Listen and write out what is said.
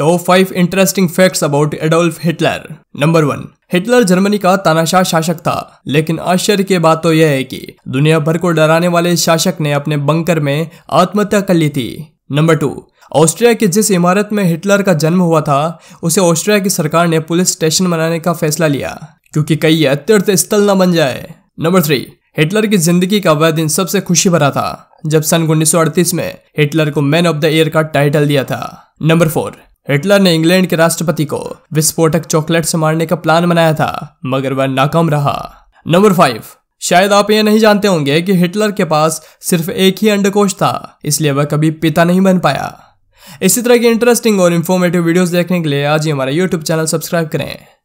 तो five interesting facts about Adolf Hitler number one Hitler Germany का तानाशाह शासक था लेकिन आश्चर्य की बात तो यह है कि दुनिया भर को डराने वाले शासक ने अपने बंकर में आत्महत्या कर ली थी नंबर टू ऑस्ट्रिया की जिस इमारत में हिटलर का जन्म हुआ था उसे ऑस्ट्रिया की सरकार ने पुलिस स्टेशन बनाने का फैसला लिया क्योंकि कई अत्यर्थ स्थल न बन जाए नंबर थ्री हिटलर की जिंदगी का वह दिन सबसे खुशी भरा था जब सन उन्नीस में हिटलर को मैन ऑफ द ईयर का टाइटल दिया था नंबर फोर हिटलर ने इंग्लैंड के राष्ट्रपति को विस्फोटक चॉकलेट से मारने का प्लान बनाया था मगर वह नाकाम रहा नंबर फाइव शायद आप ये नहीं जानते होंगे कि हिटलर के पास सिर्फ एक ही अंडकोश था इसलिए वह कभी पिता नहीं बन पाया इसी तरह की इंटरेस्टिंग और इन्फॉर्मेटिव वीडियोस देखने के लिए आज ही हमारा यूट्यूब चैनल सब्सक्राइब करें